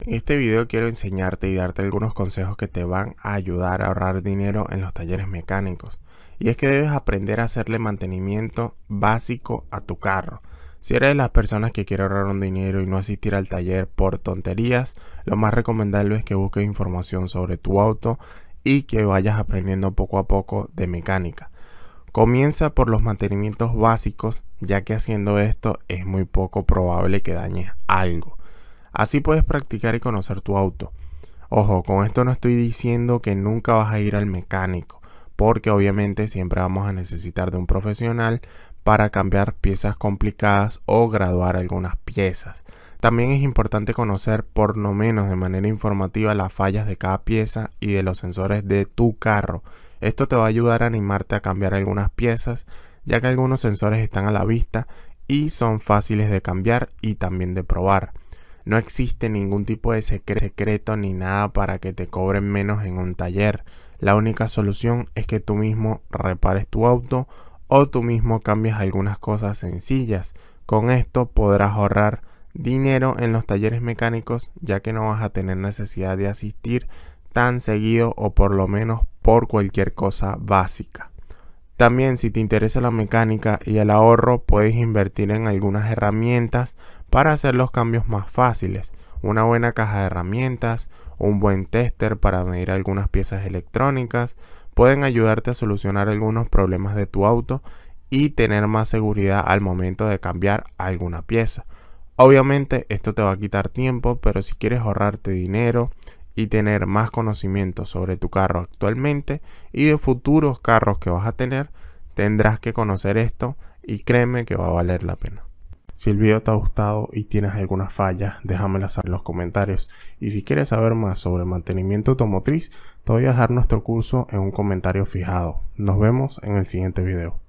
En este video quiero enseñarte y darte algunos consejos que te van a ayudar a ahorrar dinero en los talleres mecánicos. Y es que debes aprender a hacerle mantenimiento básico a tu carro. Si eres de las personas que quiere ahorrar un dinero y no asistir al taller por tonterías, lo más recomendable es que busques información sobre tu auto y que vayas aprendiendo poco a poco de mecánica. Comienza por los mantenimientos básicos, ya que haciendo esto es muy poco probable que dañes algo. Así puedes practicar y conocer tu auto. Ojo, con esto no estoy diciendo que nunca vas a ir al mecánico, porque obviamente siempre vamos a necesitar de un profesional para cambiar piezas complicadas o graduar algunas piezas. También es importante conocer por lo menos de manera informativa las fallas de cada pieza y de los sensores de tu carro. Esto te va a ayudar a animarte a cambiar algunas piezas, ya que algunos sensores están a la vista y son fáciles de cambiar y también de probar. No existe ningún tipo de secreto ni nada para que te cobren menos en un taller. La única solución es que tú mismo repares tu auto o tú mismo cambias algunas cosas sencillas. Con esto podrás ahorrar dinero en los talleres mecánicos ya que no vas a tener necesidad de asistir tan seguido o por lo menos por cualquier cosa básica. También si te interesa la mecánica y el ahorro puedes invertir en algunas herramientas para hacer los cambios más fáciles, una buena caja de herramientas, un buen tester para medir algunas piezas electrónicas, pueden ayudarte a solucionar algunos problemas de tu auto y tener más seguridad al momento de cambiar alguna pieza. Obviamente esto te va a quitar tiempo, pero si quieres ahorrarte dinero y tener más conocimiento sobre tu carro actualmente y de futuros carros que vas a tener, tendrás que conocer esto y créeme que va a valer la pena. Si el video te ha gustado y tienes alguna falla, déjamela saber en los comentarios. Y si quieres saber más sobre mantenimiento automotriz, te voy a dejar nuestro curso en un comentario fijado. Nos vemos en el siguiente video.